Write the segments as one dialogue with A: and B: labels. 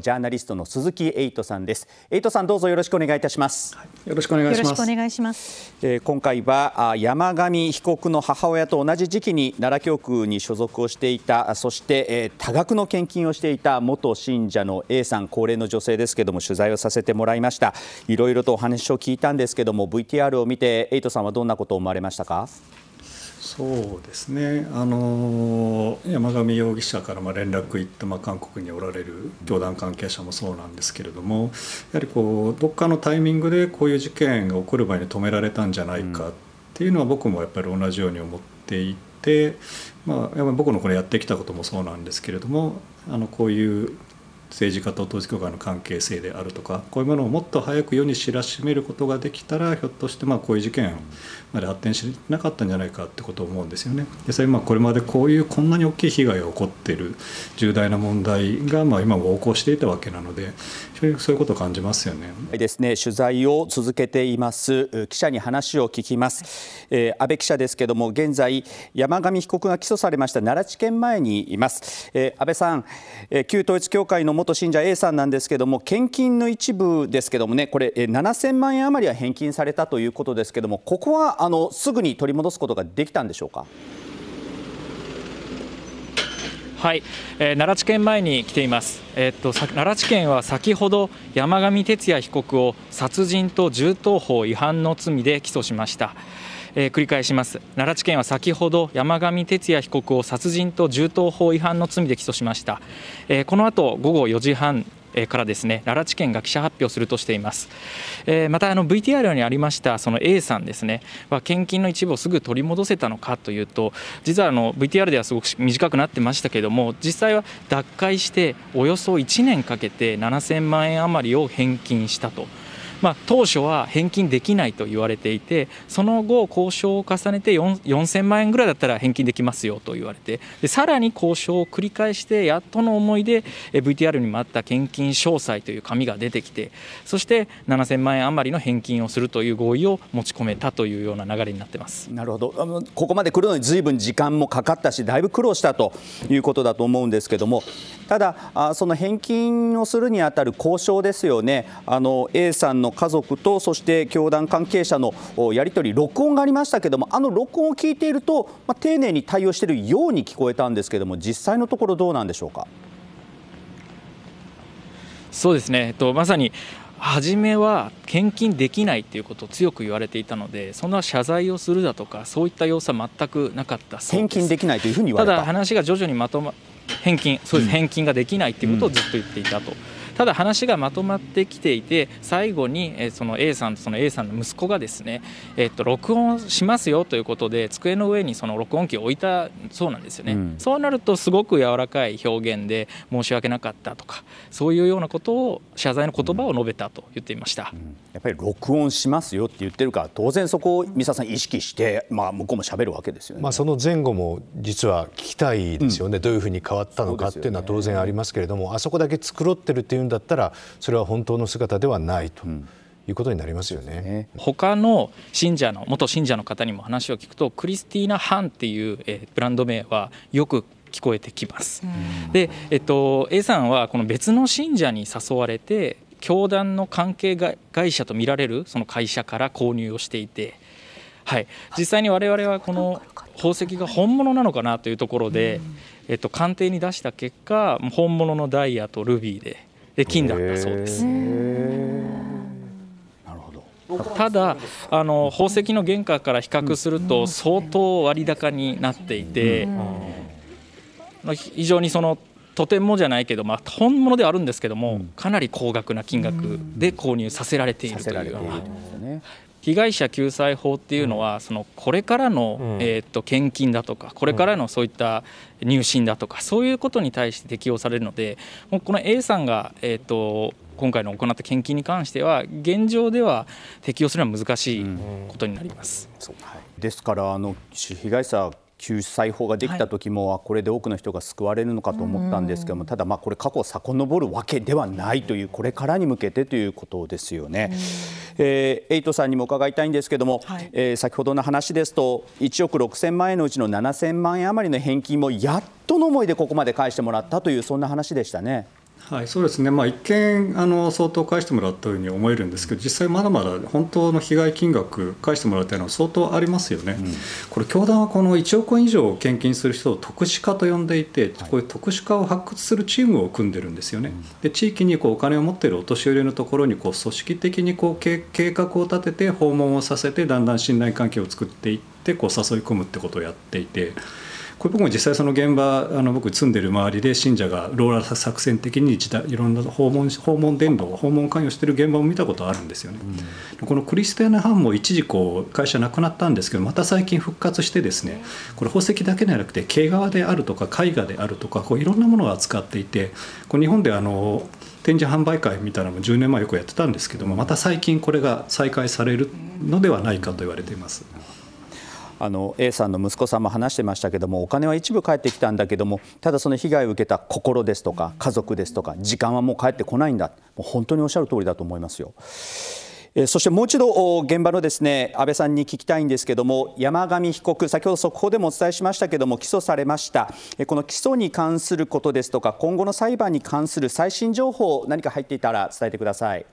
A: ジャーナリストの鈴木エイトさんですエイトさんどうぞよろしくお願いいたします、よろしくお願いしますよろしく
B: お願いします。
A: えー、今回は山上被告の母親と同じ時期に奈良教区に所属をしていたそして、えー、多額の献金をしていた元信者の A さん高齢の女性ですけども取材をさせてもらいましたいろいろとお話を聞いたんですけども VTR を見てエイトさんはどんなことを思われましたか
C: そうですねあの山上容疑者からま連絡行って、まあ、韓国におられる教団関係者もそうなんですけれどもやはりこうどっかのタイミングでこういう事件が起こる前に止められたんじゃないかっていうのは僕もやっぱり同じように思っていて、まあ、やっぱ僕のこれやってきたこともそうなんですけれどもあのこういう政治家と統一教会の関係性であるとかこういうものをもっと早く世に知らしめることができたらひょっとしてまあこういう事件まで発展しなかったんじゃないかってことを思うんですよね。でそれまこれまでこういうこんなに大きい被害が起こっている重大な問題がま今も横行していたわけなのでそういうことを感じますよね。
A: ですね取材を続けています記者に話を聞きます、えー、安倍記者ですけども現在山上被告が起訴されました奈良地検前にいます、えー、安倍さん、えー、旧統一教会の元信者 A さんなんですけども献金の一部ですけどもねこれ、えー、7000万円余りは返金されたということですけどもここはあのすぐに取り戻すことができたんでしょうか。
D: はい、えー、奈良地検前に来ています、えー、っと奈良地検は先ほど山上徹也被告を殺人と銃刀法違反の罪で起訴しました、えー、繰り返します奈良地検は先ほど山上徹也被告を殺人と銃刀法違反の罪で起訴しました、えー、この後午後4時半からですね奈良地検が記者発表するとしています、えまたあの VTR にありましたその A さんですねは献金の一部をすぐ取り戻せたのかというと実はあの VTR ではすごく短くなってましたけども実際は脱会しておよそ1年かけて7000万円余りを返金したと。まあ、当初は返金できないと言われていてその後交渉を重ねて4000万円ぐらいだったら返金できますよと言われてでさらに交渉を繰り返してやっとの思いで VTR にもあった献金詳細という紙が出てきてそして7000万円余りの返金をするという合意を持ち込めたというような流れになってますなるほどあの
A: ここまで来るのにずいぶん時間もかかったしだいぶ苦労したということだと思うんですけどもただあその返金をするにあたる交渉ですよねあの A さんのの家族とそして教団関係者のやり取り録音がありましたけどもあの録音を聞いていると、まあ、丁寧に対応しているように聞こえたんですけども実際のところどうなんでしょうか。
D: そうですね、えっと、まさに初めは献金できないということを強く言われていたのでそんな謝罪をするだとかそういった様子は全くなかったそうです返金できないというふうに言われただ話が徐々にまとま返金そうです、うん、返金ができないということをずっと言っていたと。うんただ話がまとまってきていて最後に、えその A さんとその A さんの息子がですね、えっと録音しますよということで机の上にその録音機を置いたそうなんですよね、うん、そうなるとすごく柔らかい表現で申し訳なかったとかそういうようなことを謝罪の言葉を述べたと言っていました、うん、
A: やっぱり録音しますよって言ってるから当然そこを三沢さん意識して、まあ、向こうもしゃべるわけですよね、
E: まあ、その前後も実は聞きたいですよね、うん、どういうふうに変わったのかっていうのは当然ありますけれども、ね、あそこだけ繕ってるっていうんだったらそれは本当の姿ではないと。うんいうことになりますよね
D: 他の信者の元信者の方にも話を聞くとクリスティーナ・ハンっていう、えブランド名はよく聞こえてきます、で、えっと、A さんはこの別の信者に誘われて教団の関係会社と見られるその会社から購入をしていて、はい、実際に我々はこの宝石が本物なのかなというところで、えっと、鑑定に出した結果本物のダイヤとルビーで。金だったそうです。ただあの宝石の原価から比較すると相当割高になっていて、非常にそのとてもじゃないけど、まあ、本物ではあるんですけども、かなり高額な金額で購入させられているというような被害者救済法っていうのは、そのこれからの、えー、と献金だとかこれからのそういった入信だとかそういうことに対して適用されるのでもうこの A さんが、えー、と今回の行った献金に関しては現状では適用するのは難しいことになります。うんうん、ですからあの被害者救済法ができた
A: 時も、はい、これで多くの人が救われるのかと思ったんですけどもただまこれ過去を遡るわけではないというこれからに向けてということですよね。えー、エイトさんにも伺いたいんですけども、はい、えー、先ほどの話ですと1億6000万円のうちの7000万円余りの返金もやっとの思いでここまで返してもらったというそんな話でしたね。
C: はい、そうですね、まあ、一見あの、相当返してもらったように思えるんですけど、実際、まだまだ本当の被害金額、返してもらったのは相当ありますよね、うん、これ、教団はこの1億円以上献金する人を特殊化と呼んでいて、こういう特殊化を発掘するチームを組んでるんですよね、で地域にこうお金を持っているお年寄りのところにこう、組織的にこう計画を立てて、訪問をさせて、だんだん信頼関係を作っていって、こう誘い込むってことをやっていて。これ僕も実際その現場あの僕住んでる周りで信者がローラー作戦的に時代いろんな訪問訪問伝道訪問関与してる現場を見たことあるんですよね、うん、このクリスティアナ・ハンも一時こう会社なくなったんですけどまた最近復活してですねこれ宝石だけではなくて毛皮であるとか絵画であるとかこういろんなものを扱っていてこう日本であの展示販売会みたいなのも10年前よくやってたんですけどもまた最近これが再開されるので
A: はないかと言われています。あの A さんの息子さんも話してましたけどもお金は一部返ってきたんだけどもただその被害を受けた心ですとか家族ですとか時間はもう返ってこないんだもう本当におっしゃる通りだと思いますよ。そしてもう一度現場のですね安倍さんに聞きたいんですけども山上被告先ほど速報でもお伝えしましたけども起訴されましたこの起訴に関することですとか今後の裁判に関する最新情報何か入っていたら伝えてください。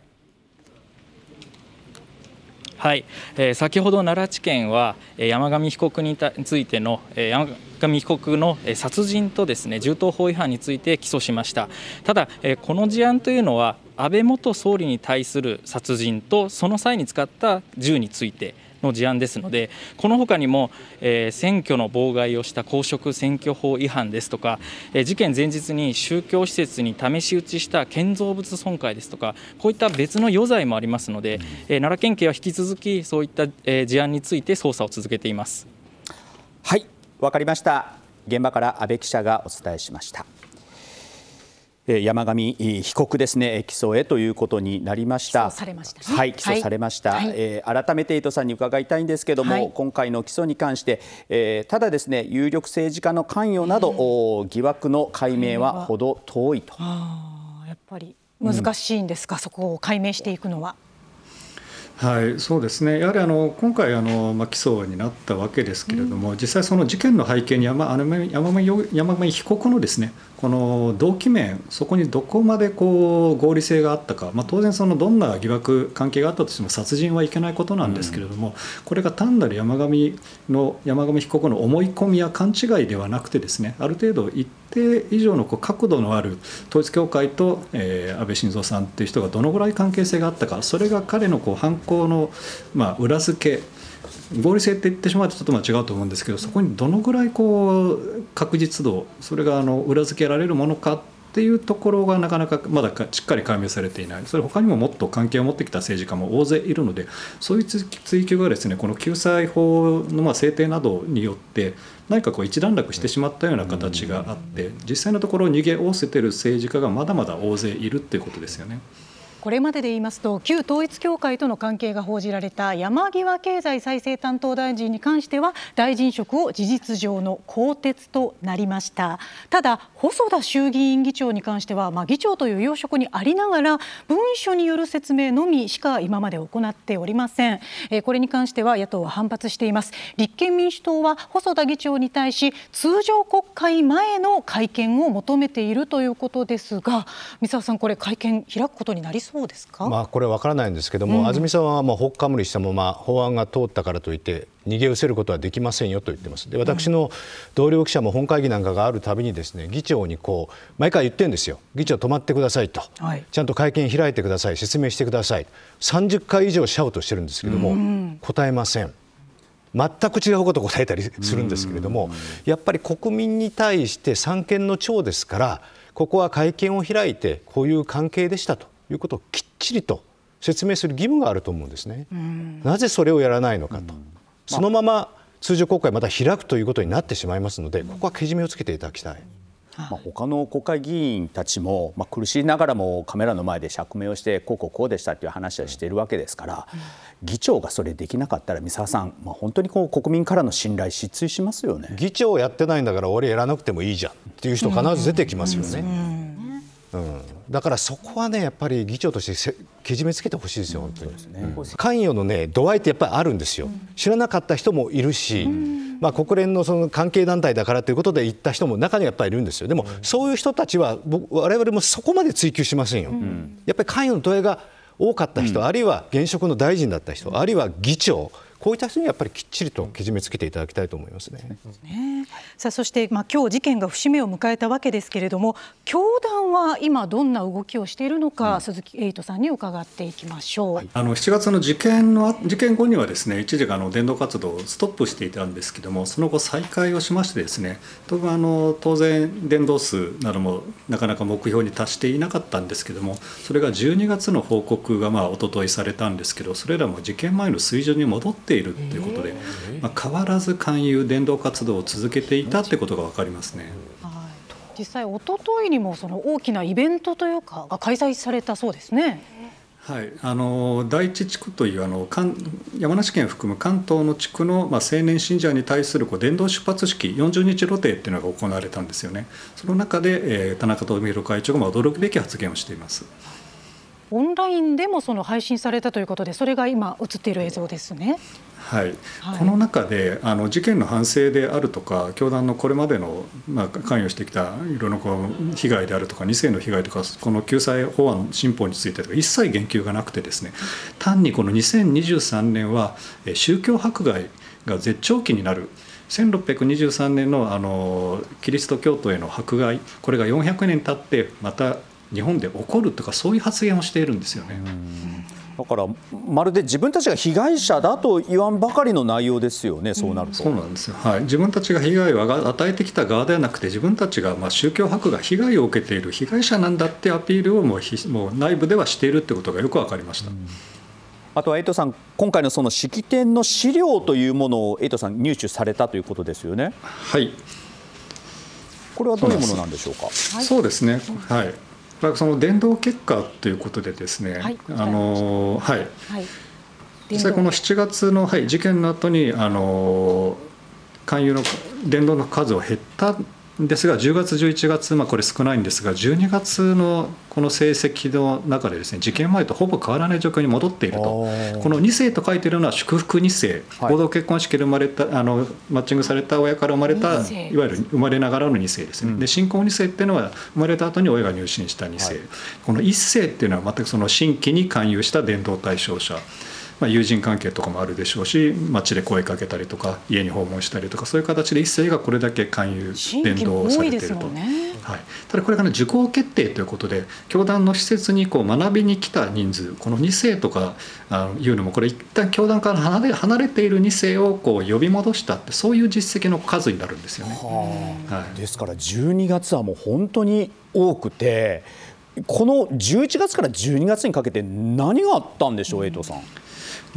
D: はい、えー、先ほど奈良地検は山上被告についての山上被告の殺人とですね銃刀法違反について起訴しましたただ、えこの事案というのは安倍元総理に対する殺人とその際に使った銃についての事案ですのでこのほかにも、えー、選挙の妨害をした公職選挙法違反ですとか、えー、事件前日に宗教施設に試し撃ちした建造物損壊ですとかこういった別の余罪もありますので、えー、奈良県警は引き続きそういった、えー、事案について捜査を続けています。はいわかりました
A: 現場から阿部記者がお伝えしました。山上被告ですね起訴へということになりました。起訴されました、ね、はい、起訴されました。はい、えー、改めて伊藤さんに伺いたいんですけども、はい、今回の起訴に関して、えー、ただですね有力政治家の関与など、うん、疑惑の解明はほど遠いと。あ
B: やっぱり難しいんですか、うん、そこを解明していくのは。
A: はい、そうですね、やはりあ
C: の今回あの、まあ、起訴になったわけですけれども、うん、実際、その事件の背景に山上被告のですねこの動機面、そこにどこまでこう合理性があったか、まあ、当然、そのどんな疑惑、関係があったとしても、殺人はいけないことなんですけれども、うん、これが単なる山上の山上被告の思い込みや勘違いではなくて、ですねある程度、一定以上のこう角度のある統一教会と、えー、安倍晋三さんという人がどのぐらい関係性があったか、それが彼のこう犯行の、まあ、裏付け合理性って言ってしまうとちょっとまあ違うと思うんですけどそこにどのぐらいこう確実度それがあの裏付けられるものかっていうところがなかなかまだしっかり解明されていないそれ他にももっと関係を持ってきた政治家も大勢いるのでそういう追及がですねこの救済法のまあ制定などによって何かこう一段落してしまったような形があって実際のところ逃げおおせてる政治家がまだまだ大勢いるっていうことですよね。
B: これまでで言いますと旧統一教会との関係が報じられた山際経済再生担当大臣に関しては大臣職を事実上の更迭となりましたただ細田衆議院議長に関しては、まあ、議長という要職にありながら文書による説明のみしか今まで行っておりません、えこれに関しては野党は反発しています立憲民主党は細田議長に対し通常国会前の会見を求めているということですが三沢さんこれ会見開くことになりそうそうですか、ま
E: あ、これは分からないんですけども、うん、安住さんはまあほっかむりしたまま法案が通ったからといって逃げ失せることはできませんよと言ってますで私の同僚記者も本会議なんかがあるたびにですね議長にこう毎回言ってるんですよ議長止まってくださいと、はい、ちゃんと会見開いてください説明してください30回以上シャウトしてるんですけども、うん、答えません。全く違うことを答えたりするんですけれども、やっぱり国民に対して三権の長ですから、ここは会見を開いて、こういう関係でしたということをきっちりと説明する義務があると思うんですね。なぜそれをやらないのかと。そのまま通常国会また開くということになってしまいますので、ここはけじ
A: めをつけていただきたい。まあ、他の国会議員たちも、まあ、苦しいながらもカメラの前で釈明をしてこうこうこうでしたという話はしているわけですから、議長がそれできなかったら三沢さん、まあ、本当にこう国民からの信頼失墜しますよね議長をやってないんだから俺や
E: らなくてもいいじゃんっていう人必ず出てきますよね。うん、だからそこはね、やっぱり議長としてけじめつけてほしいですよ、本当に、ねうん、関与の、ね、度合いってやっぱりあるんですよ、うん、知らなかった人もいるし、まあ、国連のその関係団体だからということで行った人も中にはやっぱりいるんですよ、でも、そういう人たちは、われわれもそこまで追及しませんよ、やっぱり関与の度合いが多かった人、あるいは現職の大臣だった人、あるいは議長、こういった人にやっぱりきっちりとけじめつけていただきたいと思いますね。
B: さあそして、まあ、今日事件が節目を迎えたわけですけれども教団は今どんな動きをしているのか、うん、鈴木エイトさんに伺っていきましょう、はい、
C: あの7月の事件の事件後にはですね一時あの伝道活動をストップしていたんですけどもその後再開をしましてですね当あの当然伝道数などもなかなか目標に達していなかったんですけどもそれが12月の報告がまあ一昨日されたんですけどそれらも事件前の水準に戻っているということで、まあ、変わらず勧誘伝道活動を続けていいたってことが分かりますね。
B: 実際一昨日にもその大きなイベントというかが開催されたそうですね。
C: はい、あの第一地区というあの山梨県を含む関東の地区の、まあ、青年信者に対するこう電動出発式40日露呈っていうのが行われたんですよねその中で、えー、田中富弘会長が驚くべき発言をしています
B: オンラインでもその配信されたということでそれが今映っている映像ですね
C: はい、はい、この中であの事件の反省であるとか教団のこれまでの、まあ、関与してきたいろんなこう被害であるとか2世の被害とかこの救済法案新法についてとか一切言及がなくてですね単にこの2023年は宗教迫害が絶頂期になる。1623年のあのキリスト教徒への迫害これが400年経ってまた日本で起こるとかそういう発言をしているんですよね。
A: だからまるで自分たちが被害者だと言わんばかりの内容ですよね、そうなると、うん、そうなんですよ、はい、自分たちが被害を与えてきた側で
C: はなくて、自分たちがまあ宗教迫害、被害を受けている被害者なんだってアピールをもうもう
A: 内部ではしているってことがよく分かりました。うんあとはエイトさん、今回のその式典の資料というものをエイトさん、入手されたということですよね。はい
C: これはどういうものなん
A: でしょうか。そ
C: うですね。は
A: い。その伝動結果
C: ということでですね、はい、あのはい、はい、実際この7月の、はい、事件の後にあの勧誘の伝道の数を減ったですが10月11月、まあ、これ少ないんですが12月のこの成績の中でですね事件前とほぼ変わらない状況に戻っているとこの2世と書いているのは祝福2世、はい、合同結婚式で生まれたあのマッチングされた親から生まれたいわゆる生まれながらの2世ですね、うん、で信仰2世っていうのは生まれた後に親が入信した2世、はい、この1世っていうのは全くその新規に勧誘した伝道対象者まあ、友人関係とかもあるでしょうし街で声かけたりとか家に訪問したりとかそういう形で一斉がこれだけ勧誘伝道されていると、は
B: い、
C: ただこれが、ね、受講決定ということで教団の施設にこう学びに来た人数この2世とかあいうのもこれ一旦教団から離れ離
A: れている2世をこう呼び戻したってそういう実績の数になるんですよね。は、い、ですから12月はもう本当に多くてこの11月から12月にかけて何があったんでしょう、エイトさん。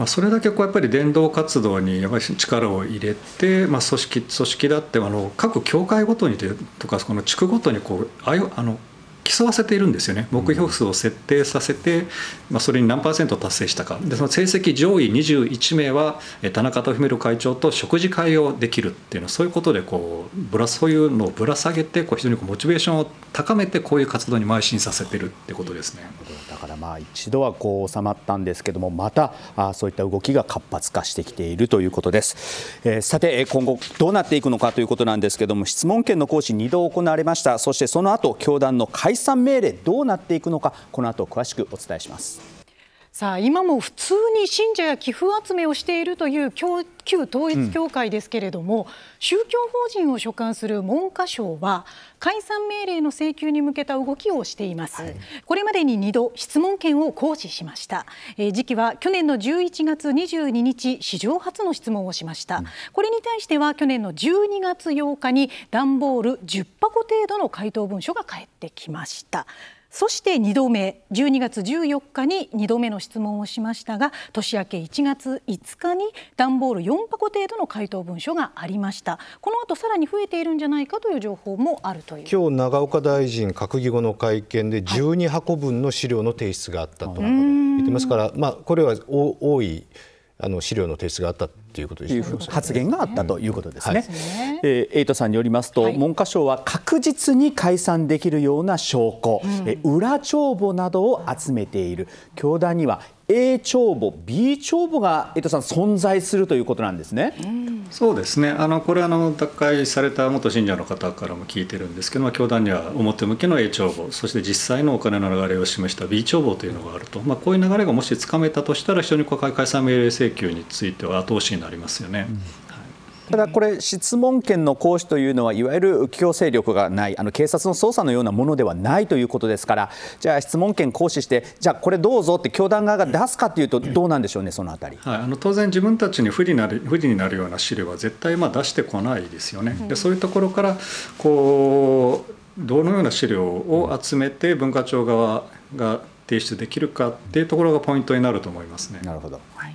A: まあ、それだけこうやっぱり伝道
C: 活動にやっぱり力を入れて、まあ、組織組織だってあの各教会ごとにとかこの地区ごとにこうあの競わせているんですよね目標数を設定させて、まあ、それに何パーセント達成したかでその成績上位21名は田中豊弘会長と食事会をできるっていうのはそういうことでこうぶらそういうのをぶら下げてこう非常にこうモチベーションを高めてこういう活動に邁進させてるっ
A: てことですねだからまあ一度はこう収まったんですけどもまたあそういった動きが活発化してきているということです、えー、さて今後どうなっていくのかということなんですけども質問権の行使2度行われましたそしてその後教団の会解散命令どうなっていくのかこの後詳しくお伝えします。
B: さあ今も普通に信者や寄付集めをしているという旧統一教会ですけれども、うん、宗教法人を所管する文科省は解散命令の請求に向けた動きをしています、はい、これまでに2度質問権を行使しました、えー、時期は去年の11月22日史上初の質問をしました、うん、これに対しては去年の12月8日に段ボール10箱程度の回答文書が返ってきましたそして2度目12月14日に2度目の質問をしましたが年明け1月5日に段ボール4箱程度の回答文書がありましたこの後さらに増えているんじゃないかという情報もあるという
E: 今日長岡大臣閣議後の会見で12箱分の資料の提
A: 出があったと
B: 言ってます
A: から、まあ、これは多いあの資料の提出があったということでね、発言があったということですね。はい、えー、エイトさんによりますと、はい、文科省は確実に解散できるような証拠、うん、え裏帳簿などを集めている教団には A 帳簿、B 帳簿が江藤さん、存在するということなんですね、
C: そうですね、あのこれあの、脱会された元信者の方からも聞いてるんですけど、まあ、教団には表向きの A 帳簿、そして実際のお金の流れを示した B 帳簿というのがあると、まあ、こういう流れがもしつかめたとしたら、非常にこう解散命令請求については後押しになりますよね。うん
A: ただこれ、質問権の行使というのは、いわゆる強制力がない、あの警察の捜査のようなものではないということですから、じゃあ、質問権行使して、じゃあ、これどうぞって、教団側が出すかというと、どうなんでしょうね、そのあたり、
C: はい、あの当然、自分たちに不利な不利になるような資料は絶対まあ出してこないですよね。でそういうところからこうどのような資料を集めて文化庁側が提出できるかっていうところがポイントになると思いますね。なるほど、はい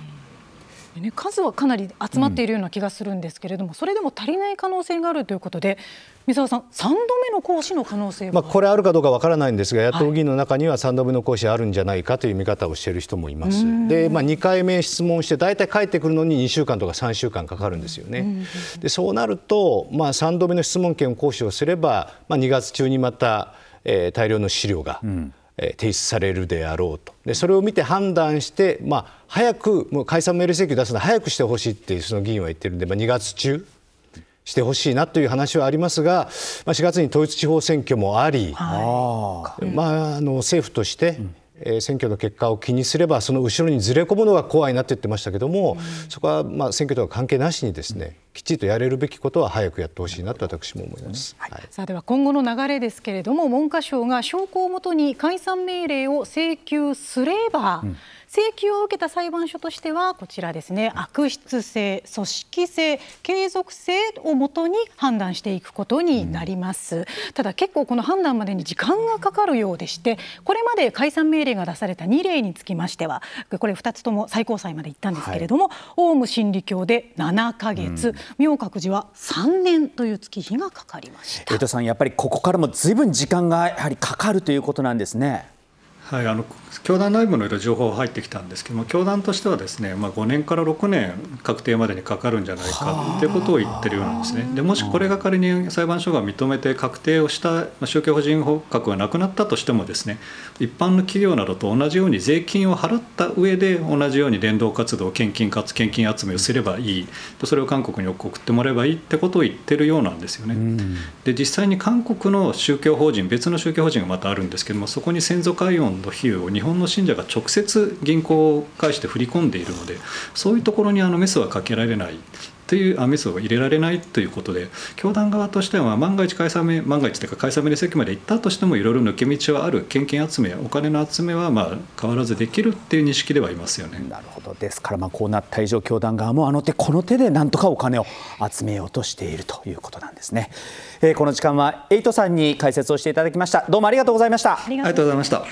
B: ね、数はかなり集まっているような気がするんですけれども、うん、それでも足りない可能性があるということで三沢さん、3度目の行使の可能性は、まあ、こ
E: れあるかどうかわからないんですが、野党議員の中には3度目の行使あるんじゃないかという見方をしている人もいます、でまあ、2回目質問して、大体帰ってくるのに2週間とか3週間かかるんですよね。でそうなると、まあ、3度目の質問権を行使をすれば、まあ、2月中にまた、えー、大量の資料が。うん提出されるであろうとでそれを見て判断して、まあ、早くもう解散命令請求出すの早くしてほしいってその議員は言ってるんで、まあ、2月中してほしいなという話はありますが、まあ、4月に統一地方選挙もあり、はい、まあ、あの政府として、うんえ選挙の結果を気にすればその後ろにずれ込むのが怖いなって言ってましたけども、そこはまあ選挙とは関係なしにですねきっちりとやれるべきことは早くやってほしいなと私も思います、は
B: い、さあでは今後の流れですけれども文科省が証拠をもとに解散命令を請求すれば、うん請求を受けた裁判所としてはこちらですね悪質性組織性継続性をもとに判断していくことになります、うん、ただ結構この判断までに時間がかかるようでしてこれまで解散命令が出された2例につきましてはこれ2つとも最高裁まで行ったんですけれども、はい、オウム真理教で7か月、うん、明覚寺は3年という月日がかかりまし
A: た江戸さんやっぱりここからもずいぶん時間がやはりかかるということなんですね。はい、あの
C: 教団内部のいろいろ情報が入ってきたんですけども教団としてはですね、まあ、5年から6年確定までにかかるんじゃないかということを言ってるようなんですねでもしこれが仮に裁判所が認めて確定をした、まあ、宗教法人法格がなくなったとしてもですね一般の企業などと同じように税金を払った上で同じように伝道活動献金かつ献金集めをすればいいそれを韓国に送ってもらえばいいってことを言ってるようなんですよねで実際に韓国の宗教法人別の宗教法人がまたあるんですけどもそこに先祖解怨を日本の信者が直接銀行を介して振り込んでいるのでそういうところにあのメスはかけられないというあメスを入れられないということで教団側としては万が一解散命万が一というか解散命令請求まで行ったとしてもいろいろ抜け道はある献金集めお金の集めはま
A: あ変わらずできるっていう認識ではいますよねなるほどですからまあこうなった以上教団側もあの手この手でなんとかお金を集めようとしているということなんですね、えー、この時間はエイトさんに解説をしていただきましたどうもありがとうございましたありがとうございました